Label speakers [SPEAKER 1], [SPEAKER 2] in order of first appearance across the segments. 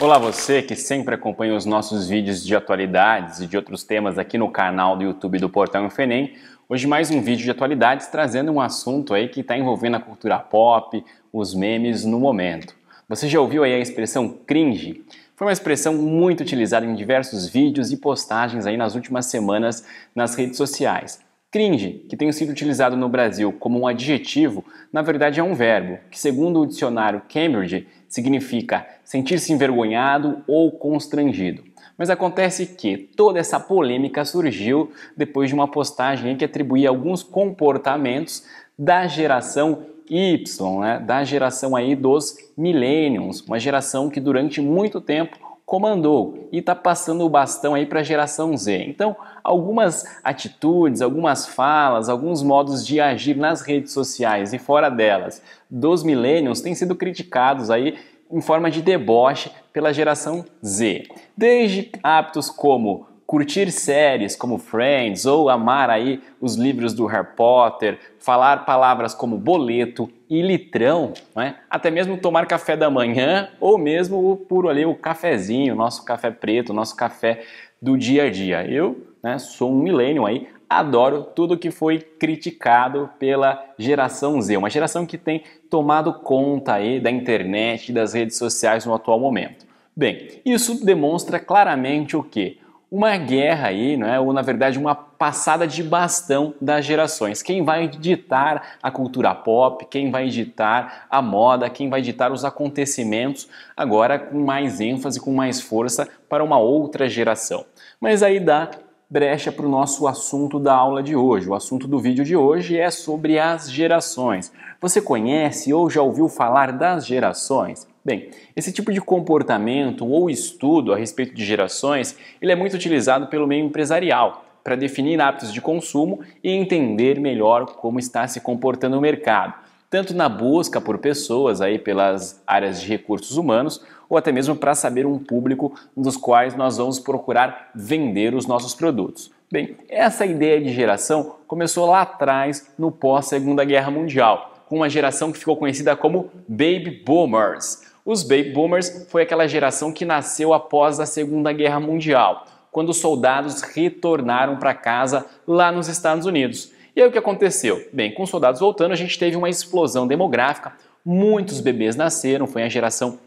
[SPEAKER 1] Olá você que sempre acompanha os nossos vídeos de atualidades e de outros temas aqui no canal do YouTube do Portal Infenem. Hoje mais um vídeo de atualidades trazendo um assunto aí que está envolvendo a cultura pop, os memes no momento. Você já ouviu aí a expressão cringe? Foi uma expressão muito utilizada em diversos vídeos e postagens aí nas últimas semanas nas redes sociais. Cringe, que tem sido utilizado no Brasil como um adjetivo, na verdade é um verbo, que, segundo o dicionário Cambridge, significa sentir-se envergonhado ou constrangido. Mas acontece que toda essa polêmica surgiu depois de uma postagem que atribuía alguns comportamentos da geração Y, né? da geração aí dos millennials, uma geração que durante muito tempo comandou e está passando o bastão aí para a geração Z. Então, algumas atitudes, algumas falas, alguns modos de agir nas redes sociais e fora delas dos millennials têm sido criticados aí em forma de deboche pela geração Z. Desde hábitos como curtir séries como Friends ou amar aí os livros do Harry Potter, falar palavras como boleto e litrão, né? até mesmo tomar café da manhã ou mesmo o puro ali o cafezinho, nosso café preto, nosso café do dia a dia. Eu né, sou um milênio aí, adoro tudo que foi criticado pela geração Z, uma geração que tem tomado conta aí da internet e das redes sociais no atual momento. Bem, isso demonstra claramente o quê? uma guerra aí, é ou na verdade uma passada de bastão das gerações. Quem vai ditar a cultura pop, quem vai ditar a moda, quem vai ditar os acontecimentos, agora com mais ênfase, com mais força para uma outra geração. Mas aí dá brecha para o nosso assunto da aula de hoje. O assunto do vídeo de hoje é sobre as gerações. Você conhece ou já ouviu falar das gerações? Bem, esse tipo de comportamento ou estudo a respeito de gerações, ele é muito utilizado pelo meio empresarial para definir hábitos de consumo e entender melhor como está se comportando o mercado, tanto na busca por pessoas aí pelas áreas de recursos humanos ou até mesmo para saber um público dos quais nós vamos procurar vender os nossos produtos. Bem, essa ideia de geração começou lá atrás no pós Segunda Guerra Mundial, com uma geração que ficou conhecida como Baby Boomers os baby boomers foi aquela geração que nasceu após a Segunda Guerra Mundial, quando os soldados retornaram para casa lá nos Estados Unidos. E aí o que aconteceu? Bem, com os soldados voltando, a gente teve uma explosão demográfica, muitos bebês nasceram, foi a geração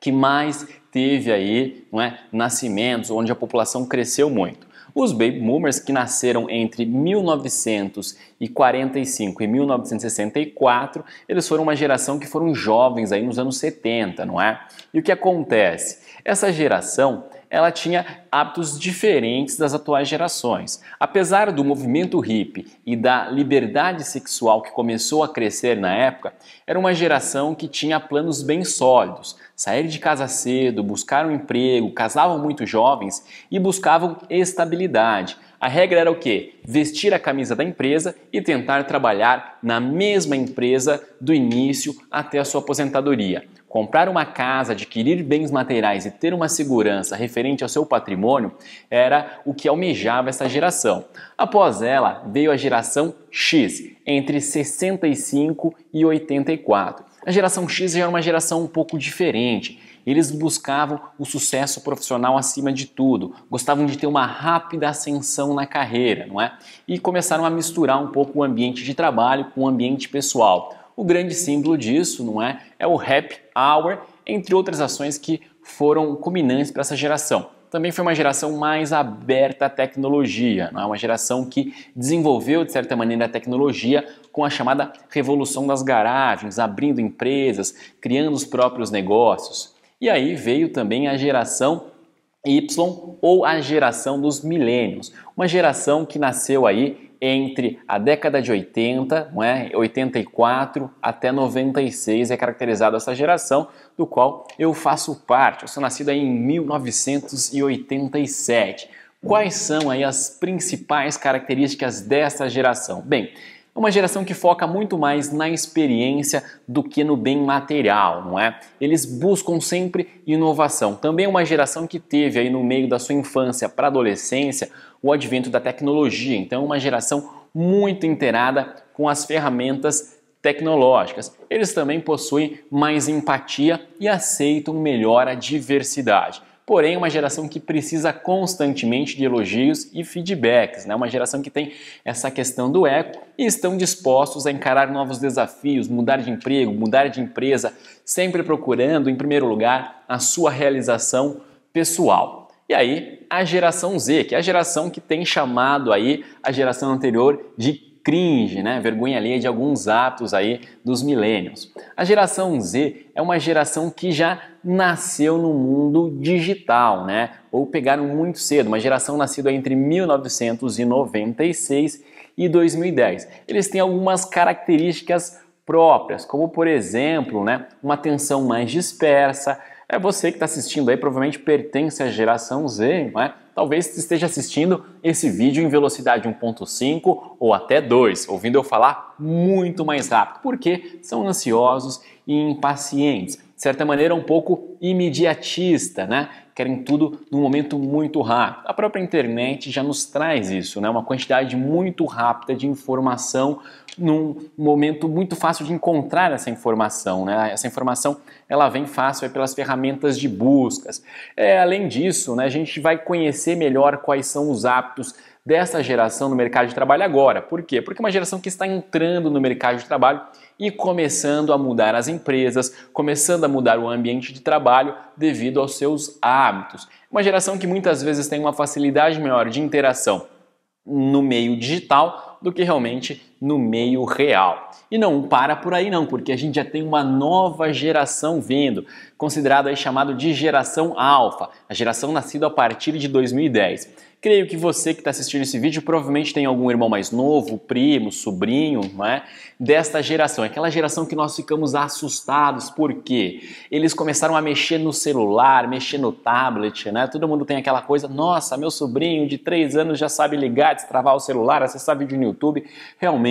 [SPEAKER 1] que mais teve aí, não é, nascimentos, onde a população cresceu muito. Os baby boomers que nasceram entre 1945 e 1964, eles foram uma geração que foram jovens aí nos anos 70, não é? E o que acontece? Essa geração ela tinha hábitos diferentes das atuais gerações. Apesar do movimento hippie e da liberdade sexual que começou a crescer na época, era uma geração que tinha planos bem sólidos. Sair de casa cedo, buscar um emprego, casavam muito jovens e buscavam estabilidade a regra era o quê? Vestir a camisa da empresa e tentar trabalhar na mesma empresa do início até a sua aposentadoria. Comprar uma casa, adquirir bens materiais e ter uma segurança referente ao seu patrimônio era o que almejava essa geração. Após ela, veio a geração X, entre 65 e 84. A geração X já era uma geração um pouco diferente. Eles buscavam o sucesso profissional acima de tudo, gostavam de ter uma rápida ascensão na carreira, não é? E começaram a misturar um pouco o ambiente de trabalho com o ambiente pessoal. O grande símbolo disso, não é? É o happy hour, entre outras ações que foram culminantes para essa geração também foi uma geração mais aberta à tecnologia, não é? uma geração que desenvolveu, de certa maneira, a tecnologia com a chamada revolução das garagens, abrindo empresas, criando os próprios negócios. E aí veio também a geração Y ou a geração dos milênios, uma geração que nasceu aí entre a década de 80, não é? 84 até 96 é caracterizada essa geração, do qual eu faço parte. Eu sou nascido em 1987. Quais são aí as principais características dessa geração? Bem, uma geração que foca muito mais na experiência do que no bem material, não é? Eles buscam sempre inovação. Também é uma geração que teve aí no meio da sua infância para adolescência o advento da tecnologia. Então, uma geração muito inteirada com as ferramentas tecnológicas. Eles também possuem mais empatia e aceitam melhor a diversidade porém uma geração que precisa constantemente de elogios e feedbacks, né? uma geração que tem essa questão do eco e estão dispostos a encarar novos desafios, mudar de emprego, mudar de empresa, sempre procurando, em primeiro lugar, a sua realização pessoal. E aí, a geração Z, que é a geração que tem chamado aí a geração anterior de cringe, né? vergonha alheia de alguns atos aí dos milênios A geração Z é uma geração que já nasceu no mundo digital, né? Ou pegaram muito cedo, uma geração nascida entre 1996 e 2010. Eles têm algumas características próprias, como por exemplo, né, uma atenção mais dispersa. É você que está assistindo aí, provavelmente pertence à geração Z, não é? Talvez esteja assistindo esse vídeo em velocidade 1.5 ou até 2, ouvindo eu falar muito mais rápido, porque são ansiosos e impacientes de certa maneira, um pouco imediatista, né? Querem tudo num momento muito rápido. A própria internet já nos traz isso, né? Uma quantidade muito rápida de informação num momento muito fácil de encontrar essa informação, né? Essa informação ela vem fácil é pelas ferramentas de buscas. É, além disso, né, a gente vai conhecer melhor quais são os hábitos dessa geração no mercado de trabalho agora. Por quê? Porque é uma geração que está entrando no mercado de trabalho e começando a mudar as empresas, começando a mudar o ambiente de trabalho devido aos seus hábitos. Uma geração que muitas vezes tem uma facilidade maior de interação no meio digital do que realmente no meio real. E não para por aí não, porque a gente já tem uma nova geração vindo, considerado aí chamado de geração alfa, a geração nascida a partir de 2010. Creio que você que está assistindo esse vídeo provavelmente tem algum irmão mais novo, primo, sobrinho, não é? Desta geração, aquela geração que nós ficamos assustados porque eles começaram a mexer no celular, mexer no tablet, né? Todo mundo tem aquela coisa, nossa, meu sobrinho de 3 anos já sabe ligar, destravar o celular, acessar vídeo no YouTube. Realmente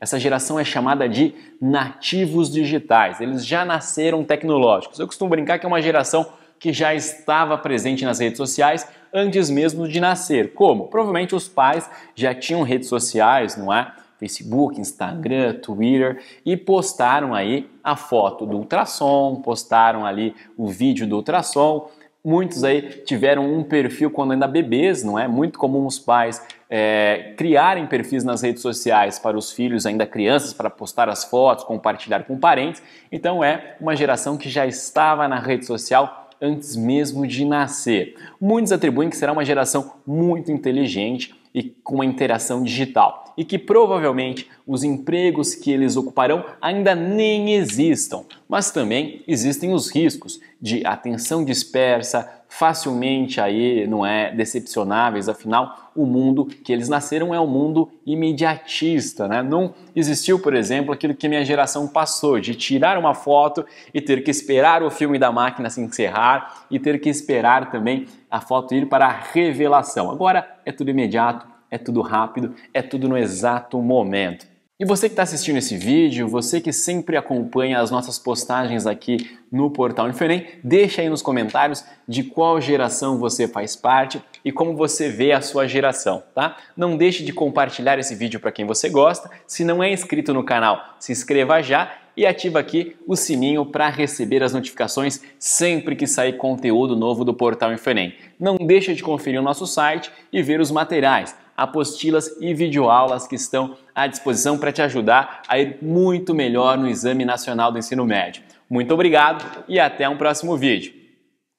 [SPEAKER 1] essa geração é chamada de nativos digitais. Eles já nasceram tecnológicos. Eu costumo brincar que é uma geração que já estava presente nas redes sociais antes mesmo de nascer. Como? Provavelmente os pais já tinham redes sociais, não é? Facebook, Instagram, Twitter e postaram aí a foto do ultrassom, postaram ali o vídeo do ultrassom. Muitos aí tiveram um perfil quando ainda bebês, não é? Muito comum os pais é, criarem perfis nas redes sociais para os filhos, ainda crianças, para postar as fotos, compartilhar com parentes. Então é uma geração que já estava na rede social antes mesmo de nascer. Muitos atribuem que será uma geração muito inteligente e com uma interação digital e que provavelmente os empregos que eles ocuparão ainda nem existam, mas também existem os riscos de atenção dispersa, facilmente aí, não é, decepcionáveis, afinal, o mundo que eles nasceram é um mundo imediatista, né? Não existiu, por exemplo, aquilo que minha geração passou, de tirar uma foto e ter que esperar o filme da máquina se encerrar e ter que esperar também a foto ir para a revelação. Agora é tudo imediato, é tudo rápido, é tudo no exato momento. E você que está assistindo esse vídeo, você que sempre acompanha as nossas postagens aqui no Portal Inferém, deixa aí nos comentários de qual geração você faz parte e como você vê a sua geração, tá? Não deixe de compartilhar esse vídeo para quem você gosta. Se não é inscrito no canal, se inscreva já e ativa aqui o sininho para receber as notificações sempre que sair conteúdo novo do Portal Inferém. Não deixa de conferir o nosso site e ver os materiais apostilas e videoaulas que estão à disposição para te ajudar a ir muito melhor no Exame Nacional do Ensino Médio. Muito obrigado e até um próximo vídeo.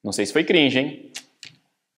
[SPEAKER 1] Não sei se foi cringe, hein?